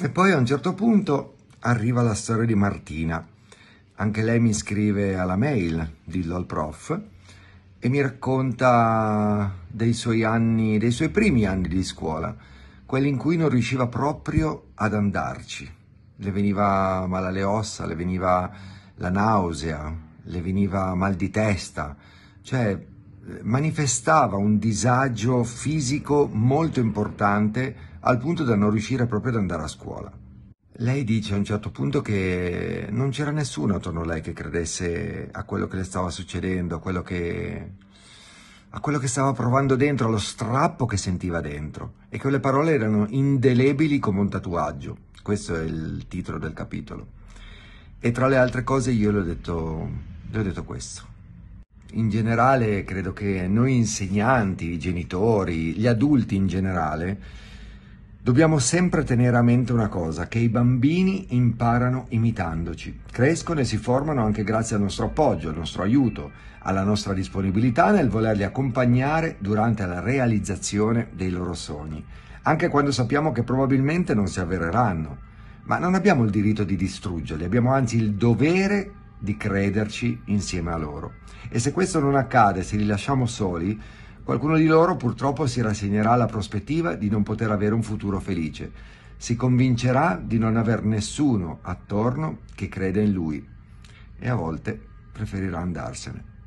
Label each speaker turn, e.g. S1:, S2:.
S1: E poi a un certo punto arriva la storia di Martina. Anche lei mi scrive alla mail, dillo al prof, e mi racconta dei suoi anni, dei suoi primi anni di scuola, quelli in cui non riusciva proprio ad andarci. Le veniva male alle ossa, le veniva la nausea, le veniva mal di testa, cioè manifestava un disagio fisico molto importante al punto da non riuscire proprio ad andare a scuola. Lei dice a un certo punto che non c'era nessuno attorno a lei che credesse a quello che le stava succedendo, a quello che, a quello che stava provando dentro, allo strappo che sentiva dentro e che le parole erano indelebili come un tatuaggio. Questo è il titolo del capitolo. E tra le altre cose io le ho detto, le ho detto questo in generale credo che noi insegnanti, i genitori, gli adulti in generale, dobbiamo sempre tenere a mente una cosa, che i bambini imparano imitandoci, crescono e si formano anche grazie al nostro appoggio, al nostro aiuto, alla nostra disponibilità nel volerli accompagnare durante la realizzazione dei loro sogni, anche quando sappiamo che probabilmente non si avvereranno. Ma non abbiamo il diritto di distruggerli, abbiamo anzi il dovere di crederci insieme a loro. E se questo non accade, se li lasciamo soli, qualcuno di loro purtroppo si rassegnerà alla prospettiva di non poter avere un futuro felice, si convincerà di non aver nessuno attorno che crede in lui e a volte preferirà andarsene.